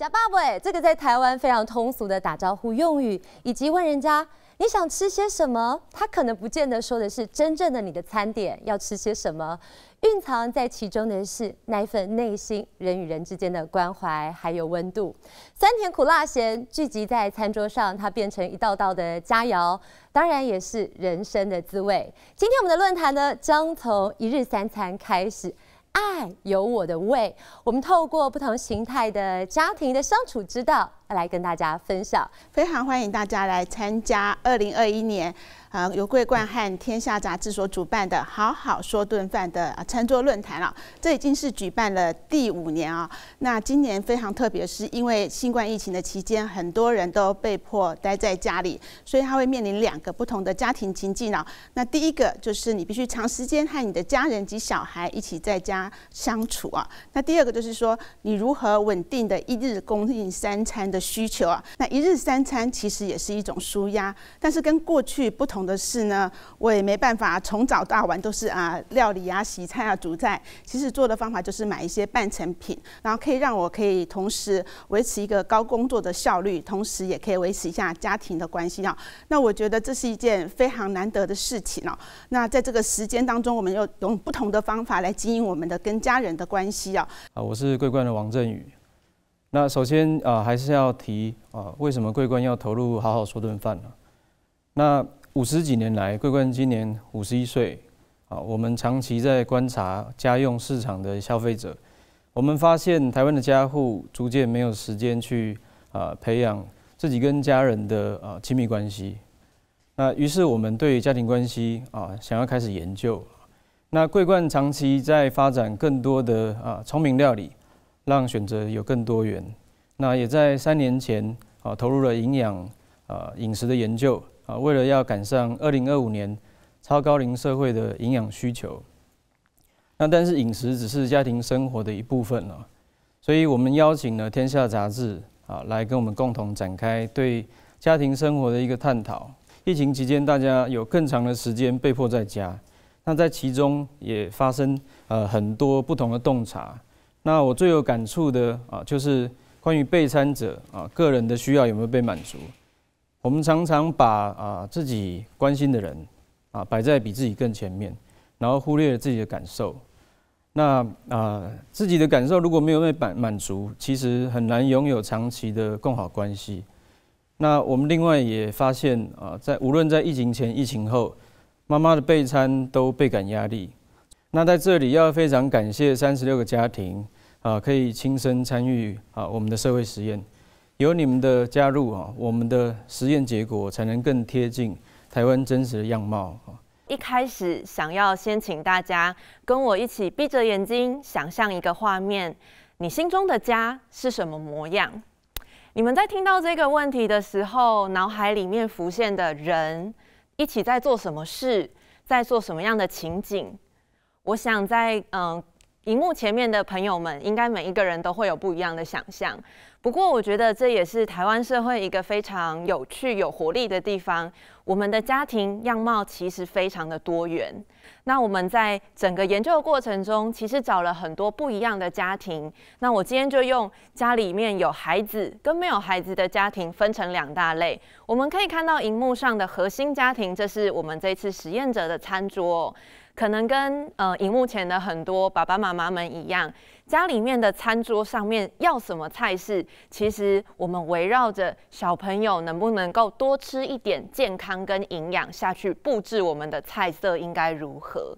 假爸爸，这个在台湾非常通俗的打招呼用语，以及问人家你想吃些什么，他可能不见得说的是真正的你的餐点要吃些什么，蕴藏在其中的是那一份内心人与人之间的关怀还有温度。酸甜苦辣咸聚集在餐桌上，它变成一道道的佳肴，当然也是人生的滋味。今天我们的论坛呢，将从一日三餐开始。爱有我的味。我们透过不同形态的家庭的相处之道。来跟大家分享，非常欢迎大家来参加二零二一年啊由桂冠和天下杂志所主办的好好说顿饭的餐桌论坛了。这已经是举办了第五年啊。那今年非常特别，是因为新冠疫情的期间，很多人都被迫待在家里，所以他会面临两个不同的家庭情境啊。那第一个就是你必须长时间和你的家人及小孩一起在家相处啊。那第二个就是说，你如何稳定的一日供应三餐的。需求啊，那一日三餐其实也是一种舒压，但是跟过去不同的是呢，我也没办法从早到晚都是啊料理啊、洗菜啊、煮菜。其实做的方法就是买一些半成品，然后可以让我可以同时维持一个高工作的效率，同时也可以维持一下家庭的关系啊。那我觉得这是一件非常难得的事情哦。那在这个时间当中，我们又用不同的方法来经营我们的跟家人的关系啊。我是桂冠的王振宇。那首先啊，还是要提啊，为什么桂冠要投入好好说顿饭呢？那五十几年来，桂冠今年五十一岁啊，我们长期在观察家用市场的消费者，我们发现台湾的家户逐渐没有时间去啊培养自己跟家人的啊亲密关系。那于是我们对家庭关系啊想要开始研究。那桂冠长期在发展更多的啊聪明料理。让选择有更多元。那也在三年前啊，投入了营养啊饮食的研究啊，为了要赶上二零二五年超高龄社会的营养需求。那但是饮食只是家庭生活的一部分哦，所以我们邀请了《天下》杂志啊来跟我们共同展开对家庭生活的一个探讨。疫情期间，大家有更长的时间被迫在家，那在其中也发生呃很多不同的洞察。那我最有感触的啊，就是关于备餐者啊个人的需要有没有被满足。我们常常把啊自己关心的人啊摆在比自己更前面，然后忽略了自己的感受。那啊自己的感受如果没有被满满足，其实很难拥有长期的共好关系。那我们另外也发现啊，在无论在疫情前、疫情后，妈妈的备餐都倍感压力。那在这里要非常感谢三十六个家庭啊，可以亲身参与啊我们的社会实验。有你们的加入啊，我们的实验结果才能更贴近台湾真实的样貌啊。一开始想要先请大家跟我一起闭着眼睛想象一个画面，你心中的家是什么模样？你们在听到这个问题的时候，脑海里面浮现的人一起在做什么事，在做什么样的情景？我想在嗯，荧幕前面的朋友们，应该每一个人都会有不一样的想象。不过，我觉得这也是台湾社会一个非常有趣、有活力的地方。我们的家庭样貌其实非常的多元。那我们在整个研究的过程中，其实找了很多不一样的家庭。那我今天就用家里面有孩子跟没有孩子的家庭分成两大类。我们可以看到荧幕上的核心家庭，这是我们这次实验者的餐桌。可能跟呃荧幕前的很多爸爸妈妈们一样，家里面的餐桌上面要什么菜式？其实我们围绕着小朋友能不能够多吃一点健康跟营养下去布置我们的菜色应该如何？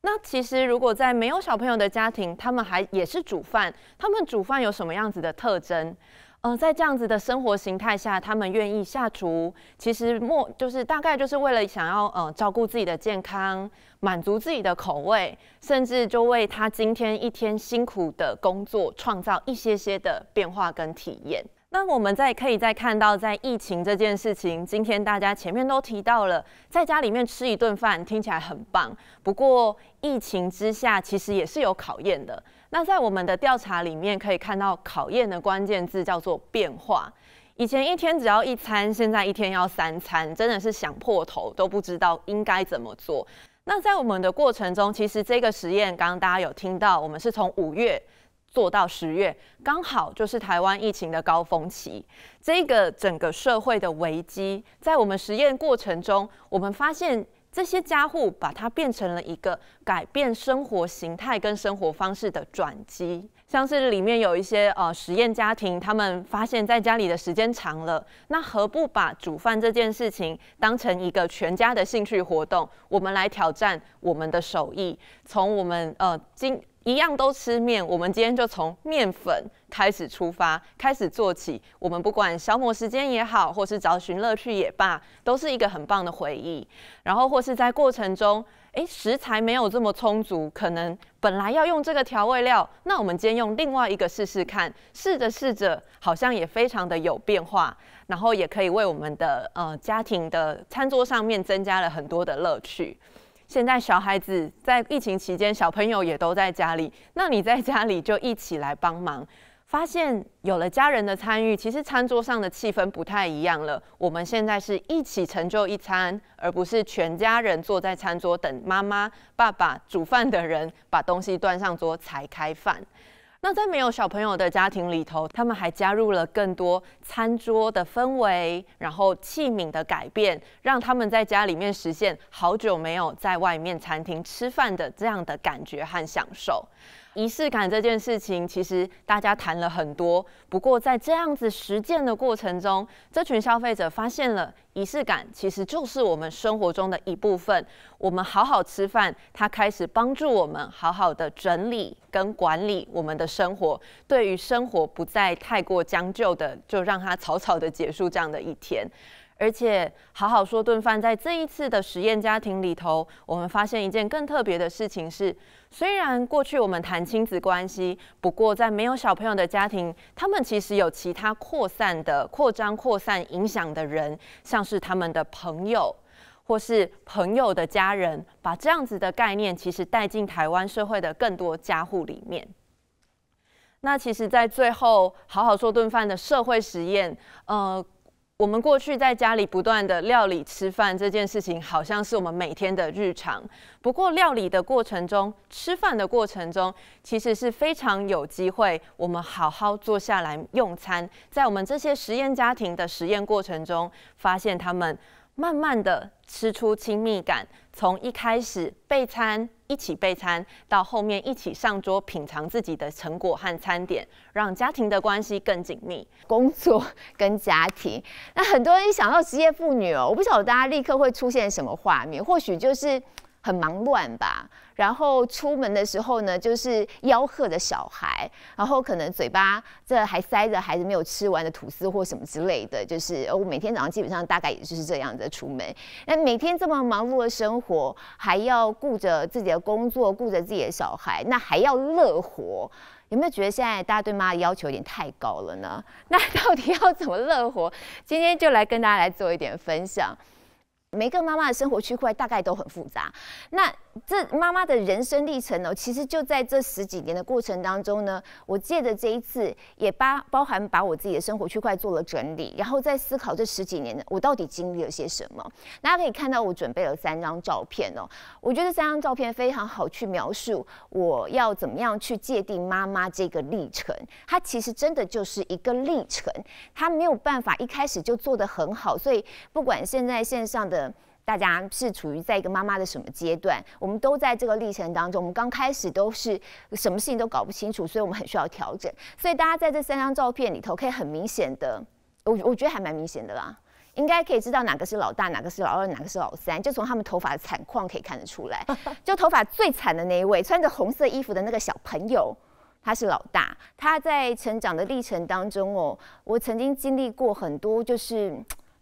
那其实如果在没有小朋友的家庭，他们还也是煮饭，他们煮饭有什么样子的特征？呃，在这样子的生活形态下，他们愿意下厨，其实莫就是大概就是为了想要呃照顾自己的健康，满足自己的口味，甚至就为他今天一天辛苦的工作创造一些些的变化跟体验。那我们再可以再看到，在疫情这件事情，今天大家前面都提到了，在家里面吃一顿饭听起来很棒，不过疫情之下其实也是有考验的。那在我们的调查里面可以看到，考验的关键字叫做变化。以前一天只要一餐，现在一天要三餐，真的是想破头都不知道应该怎么做。那在我们的过程中，其实这个实验刚刚大家有听到，我们是从五月做到十月，刚好就是台湾疫情的高峰期，这个整个社会的危机，在我们实验过程中，我们发现。这些家户把它变成了一个改变生活形态跟生活方式的转机，像是里面有一些呃实验家庭，他们发现在家里的时间长了，那何不把煮饭这件事情当成一个全家的兴趣活动？我们来挑战我们的手艺，从我们呃今。一样都吃面，我们今天就从面粉开始出发，开始做起。我们不管消磨时间也好，或是找寻乐趣也罢，都是一个很棒的回忆。然后或是在过程中，诶，食材没有这么充足，可能本来要用这个调味料，那我们今天用另外一个试试看，试着试着，好像也非常的有变化。然后也可以为我们的呃家庭的餐桌上面增加了很多的乐趣。现在小孩子在疫情期间，小朋友也都在家里。那你在家里就一起来帮忙，发现有了家人的参与，其实餐桌上的气氛不太一样了。我们现在是一起成就一餐，而不是全家人坐在餐桌等妈妈、爸爸煮饭的人把东西端上桌才开饭。那在没有小朋友的家庭里头，他们还加入了更多餐桌的氛围，然后器皿的改变，让他们在家里面实现好久没有在外面餐厅吃饭的这样的感觉和享受。仪式感这件事情，其实大家谈了很多。不过在这样子实践的过程中，这群消费者发现了，仪式感其实就是我们生活中的一部分。我们好好吃饭，它开始帮助我们好好的整理跟管理我们的生活，对于生活不再太过将就的，就让它草草的结束这样的一天。而且，好好说顿饭，在这一次的实验家庭里头，我们发现一件更特别的事情是：虽然过去我们谈亲子关系，不过在没有小朋友的家庭，他们其实有其他扩散的、扩张、扩散影响的人，像是他们的朋友，或是朋友的家人，把这样子的概念，其实带进台湾社会的更多家户里面。那其实，在最后好好做顿饭的社会实验，呃。我们过去在家里不断的料理、吃饭这件事情，好像是我们每天的日常。不过，料理的过程中、吃饭的过程中，其实是非常有机会我们好好坐下来用餐。在我们这些实验家庭的实验过程中，发现他们慢慢的吃出亲密感，从一开始备餐。一起备餐，到后面一起上桌品尝自己的成果和餐点，让家庭的关系更紧密，工作跟家庭。那很多人一想到职业妇女哦，我不晓得大家立刻会出现什么画面，或许就是很忙乱吧。然后出门的时候呢，就是吆喝着小孩，然后可能嘴巴这还塞着孩子没有吃完的吐司或什么之类的，就是我每天早上基本上大概也就是这样子出门。那每天这么忙碌的生活，还要顾着自己的工作，顾着自己的小孩，那还要乐活，有没有觉得现在大家对妈的要求有点太高了呢？那到底要怎么乐活？今天就来跟大家来做一点分享。每个妈妈的生活区块大概都很复杂，那。这妈妈的人生历程呢，其实就在这十几年的过程当中呢，我借着这一次也包包含把我自己的生活区块做了整理，然后在思考这十几年我到底经历了些什么。大家可以看到我准备了三张照片哦，我觉得三张照片非常好去描述我要怎么样去界定妈妈这个历程。它其实真的就是一个历程，它没有办法一开始就做得很好，所以不管现在线上的。大家是处于在一个妈妈的什么阶段？我们都在这个历程当中。我们刚开始都是什么事情都搞不清楚，所以我们很需要调整。所以大家在这三张照片里头，可以很明显的，我我觉得还蛮明显的啦，应该可以知道哪个是老大，哪个是老二，哪个是老三。就从他们头发的惨况可以看得出来。就头发最惨的那一位，穿着红色衣服的那个小朋友，他是老大。他在成长的历程当中哦，我曾经经历过很多，就是。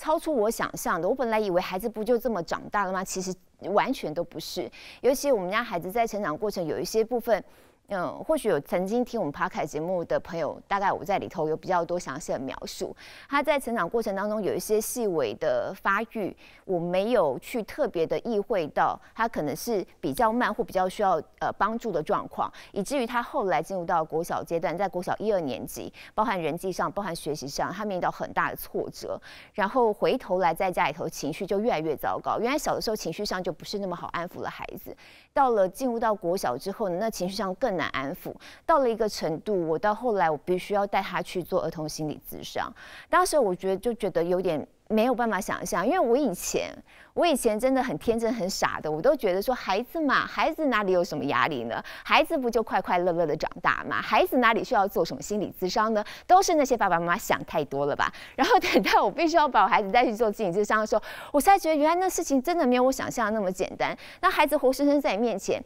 超出我想象的。我本来以为孩子不就这么长大了吗？其实完全都不是。尤其我们家孩子在成长过程，有一些部分。嗯，或许有曾经听我们爬凯节目的朋友，大概我在里头有比较多详细的描述。他在成长过程当中有一些细微的发育，我没有去特别的意会到他可能是比较慢或比较需要呃帮助的状况，以至于他后来进入到国小阶段，在国小一二年级，包含人际上、包含学习上，他面临到很大的挫折，然后回头来在家里头情绪就越来越糟糕。原来小的时候情绪上就不是那么好安抚的孩子，到了进入到国小之后，呢，那情绪上更。难安抚，到了一个程度，我到后来我必须要带他去做儿童心理咨商。当时我觉得就觉得有点没有办法想象，因为我以前我以前真的很天真很傻的，我都觉得说孩子嘛，孩子哪里有什么压力呢？孩子不就快快乐乐的长大吗？孩子哪里需要做什么心理咨商呢？都是那些爸爸妈妈想太多了吧？然后等到我必须要把我孩子带去做心理咨商的时候，我才觉得原来那事情真的没有我想象的那么简单。那孩子活生生在你面前。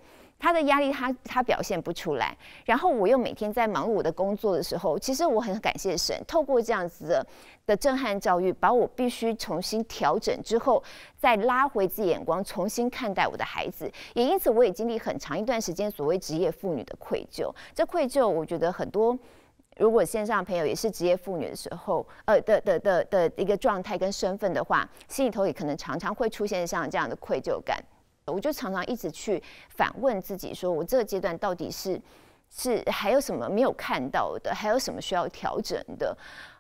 他的压力，他他表现不出来，然后我又每天在忙碌我的工作的时候，其实我很感谢神，透过这样子的的震撼教育，把我必须重新调整之后，再拉回自己眼光，重新看待我的孩子，也因此我也经历很长一段时间所谓职业妇女的愧疚，这愧疚我觉得很多，如果线上朋友也是职业妇女的时候，呃的的的的一个状态跟身份的话，心里头也可能常常会出现像这样的愧疚感。我就常常一直去反问自己，说我这个阶段到底是是还有什么没有看到的，还有什么需要调整的？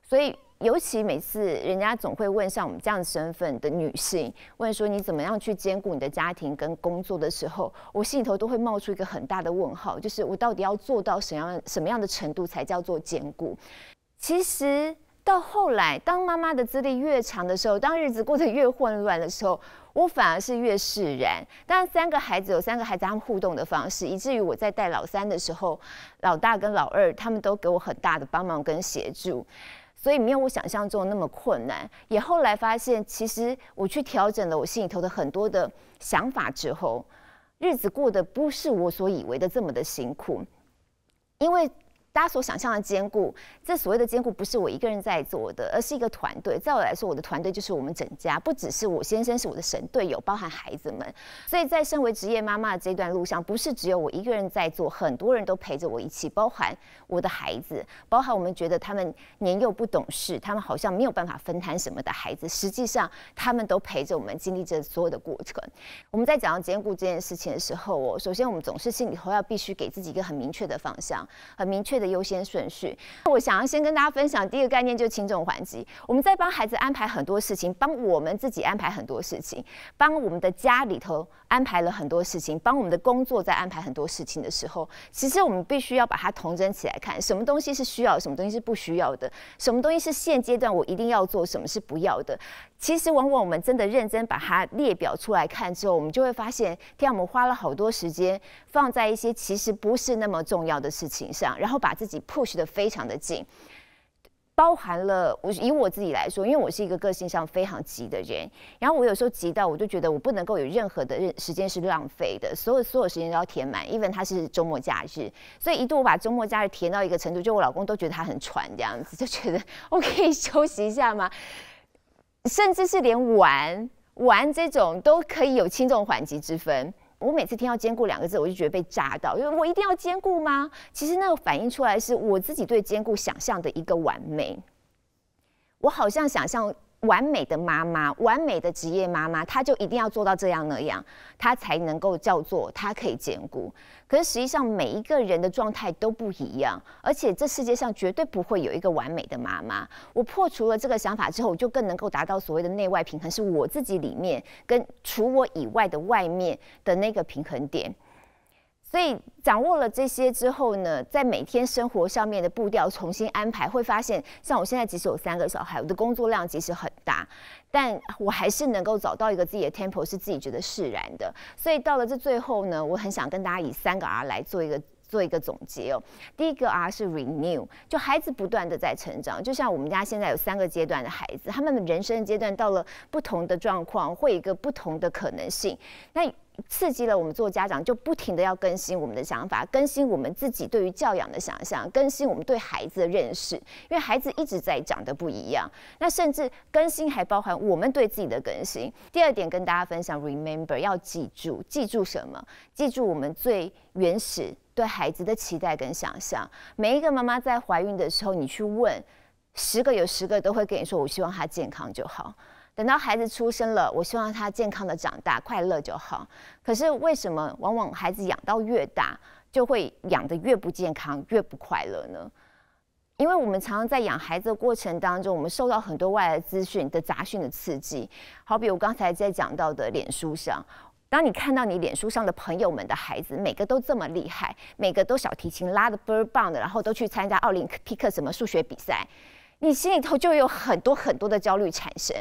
所以，尤其每次人家总会问像我们这样身份的女性，问说你怎么样去兼顾你的家庭跟工作的时候，我心里头都会冒出一个很大的问号，就是我到底要做到么样什么样的程度才叫做兼顾？其实。到后来，当妈妈的资历越长的时候，当日子过得越混乱的时候，我反而是越释然。当然，三个孩子有三个孩子，他们互动的方式，以至于我在带老三的时候，老大跟老二他们都给我很大的帮忙跟协助，所以没有我想象中那么困难。也后来发现，其实我去调整了我心里头的很多的想法之后，日子过得不是我所以为的这么的辛苦，因为。大家所想象的兼顾，这所谓的兼顾不是我一个人在做的，而是一个团队。在我来说，我的团队就是我们整家，不只是我先生是我的神队友，包含孩子们。所以在身为职业妈妈的这段路上，不是只有我一个人在做，很多人都陪着我一起，包含我的孩子，包含我们觉得他们年幼不懂事，他们好像没有办法分摊什么的孩子，实际上他们都陪着我们经历着所有的过程。我们在讲到兼顾这件事情的时候，我首先我们总是心里头要必须给自己一个很明确的方向，很明确的。优先顺序，我想要先跟大家分享第一个概念，就是轻重缓急。我们在帮孩子安排很多事情，帮我们自己安排很多事情，帮我们的家里头安排了很多事情，帮我们的工作在安排很多事情的时候，其实我们必须要把它统整起来看，什么东西是需要，什么东西是不需要的，什么东西是现阶段我一定要做，什么是不要的。其实往往我们真的认真把它列表出来看之后，我们就会发现，天，我们花了好多时间放在一些其实不是那么重要的事情上，然后把自己 push 的非常的紧，包含了我以我自己来说，因为我是一个个性上非常急的人，然后我有时候急到我就觉得我不能够有任何的任时间是浪费的，所有所有时间都要填满，因为它是周末假日，所以一度我把周末假日填到一个程度，就我老公都觉得他很喘这样子，就觉得我可以休息一下吗？甚至是连玩玩这种都可以有轻重缓急之分。我每次听到“兼顾”两个字，我就觉得被炸到，因为我一定要兼顾吗？其实那个反映出来是我自己对“兼顾”想象的一个完美，我好像想象。完美的妈妈，完美的职业妈妈，她就一定要做到这样那样，她才能够叫做她可以兼顾。可是实际上，每一个人的状态都不一样，而且这世界上绝对不会有一个完美的妈妈。我破除了这个想法之后，我就更能够达到所谓的内外平衡，是我自己里面跟除我以外的外面的那个平衡点。所以掌握了这些之后呢，在每天生活上面的步调重新安排，会发现像我现在即使有三个小孩，我的工作量其实很大，但我还是能够找到一个自己的 tempo，是自己觉得释然的。所以到了这最后呢，我很想跟大家以三个 R 来做一个做一个总结哦。第一个 R 是 renew，就孩子不断的在成长，就像我们家现在有三个阶段的孩子，他们人生阶段到了不同的状况，会有一个不同的可能性。那刺激了我们做家长，就不停的要更新我们的想法，更新我们自己对于教养的想象，更新我们对孩子的认识，因为孩子一直在长得不一样。那甚至更新还包含我们对自己的更新。第二点跟大家分享，remember 要记住，记住什么？记住我们最原始对孩子的期待跟想象。每一个妈妈在怀孕的时候，你去问十个有十个都会跟你说，我希望他健康就好。等到孩子出生了，我希望他健康的长大，快乐就好。可是为什么往往孩子养到越大，就会养得越不健康，越不快乐呢？因为我们常常在养孩子的过程当中，我们受到很多外来资讯的杂讯的刺激。好比我刚才在讲到的脸书上，当你看到你脸书上的朋友们的孩子，每个都这么厉害，每个都小提琴拉的倍儿棒的，然后都去参加奥林匹克什么数学比赛。你心里头就有很多很多的焦虑产生。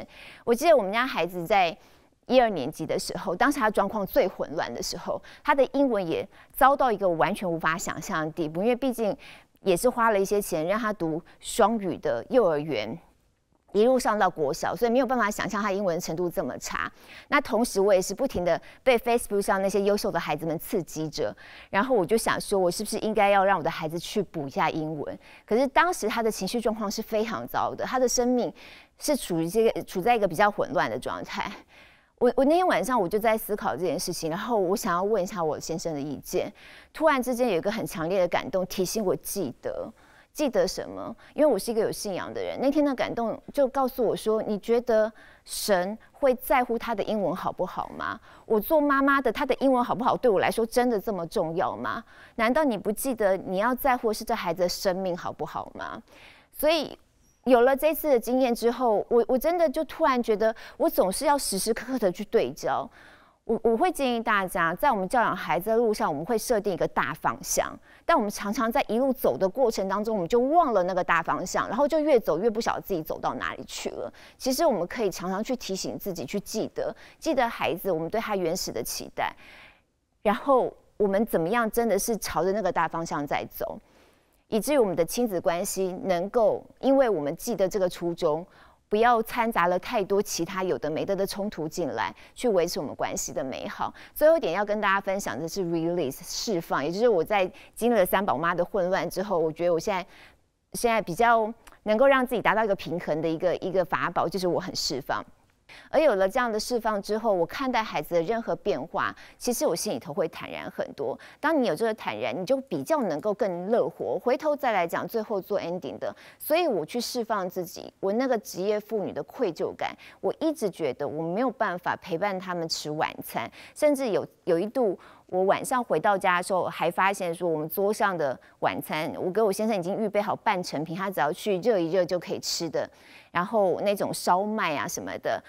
我记得我们家孩子在一二年级的时候，当时他状况最混乱的时候，他的英文也遭到一个完全无法想象的地步，因为毕竟也是花了一些钱让他读双语的幼儿园。一路上到国小，所以没有办法想象他英文程度这么差。那同时，我也是不停的被 Facebook 上那些优秀的孩子们刺激着，然后我就想说，我是不是应该要让我的孩子去补一下英文？可是当时他的情绪状况是非常糟的，他的生命是处于这个处在一个比较混乱的状态。我我那天晚上我就在思考这件事情，然后我想要问一下我先生的意见。突然之间有一个很强烈的感动，提醒我记得。记得什么？因为我是一个有信仰的人，那天的感动就告诉我说：“你觉得神会在乎他的英文好不好吗？我做妈妈的，他的英文好不好，对我来说真的这么重要吗？难道你不记得你要在乎的是这孩子的生命好不好吗？”所以，有了这次的经验之后，我我真的就突然觉得，我总是要时时刻刻的去对焦。我我会建议大家，在我们教养孩子的路上，我们会设定一个大方向，但我们常常在一路走的过程当中，我们就忘了那个大方向，然后就越走越不晓得自己走到哪里去了。其实我们可以常常去提醒自己，去记得记得孩子，我们对他原始的期待，然后我们怎么样真的是朝着那个大方向在走，以至于我们的亲子关系能够，因为我们记得这个初衷。不要掺杂了太多其他有的没的的冲突进来，去维持我们关系的美好。最后一点要跟大家分享的是 release 释放，也就是我在经历了三宝妈的混乱之后，我觉得我现在现在比较能够让自己达到一个平衡的一个一个法宝，就是我很释放。而有了这样的释放之后，我看待孩子的任何变化，其实我心里头会坦然很多。当你有这个坦然，你就比较能够更乐活。回头再来讲，最后做 ending 的，所以我去释放自己，我那个职业妇女的愧疚感，我一直觉得我没有办法陪伴他们吃晚餐，甚至有有一度，我晚上回到家的时候，还发现说我们桌上的晚餐，我跟我先生已经预备好半成品，他只要去热一热就可以吃的。然后那种烧麦啊什么的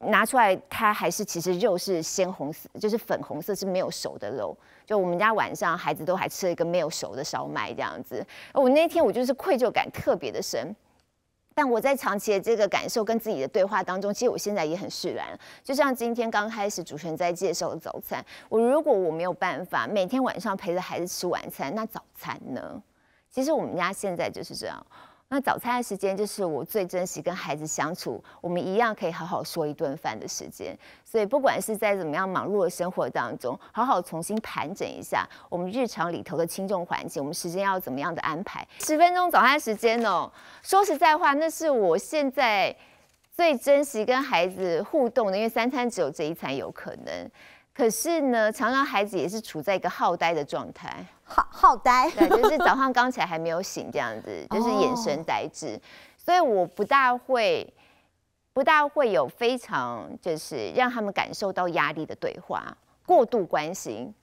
拿出来，它还是其实肉是鲜红色，就是粉红色，是没有熟的肉。就我们家晚上孩子都还吃了一个没有熟的烧麦这样子。我那天我就是愧疚感特别的深，但我在长期的这个感受跟自己的对话当中，其实我现在也很释然。就像今天刚开始主持人在介绍早餐，我如果我没有办法每天晚上陪着孩子吃晚餐，那早餐呢？其实我们家现在就是这样。那早餐的时间就是我最珍惜跟孩子相处，我们一样可以好好说一顿饭的时间。所以不管是在怎么样忙碌的生活当中，好好重新盘整一下我们日常里头的轻重缓急，我们时间要怎么样的安排？十分钟早餐时间哦，说实在话，那是我现在最珍惜跟孩子互动的，因为三餐只有这一餐有可能。可是呢，常常孩子也是处在一个好呆的状态。好好呆，对，就是早上刚起来还没有醒这样子，就是眼神呆滞，所以我不大会，不大会有非常就是让他们感受到压力的对话，过度关心。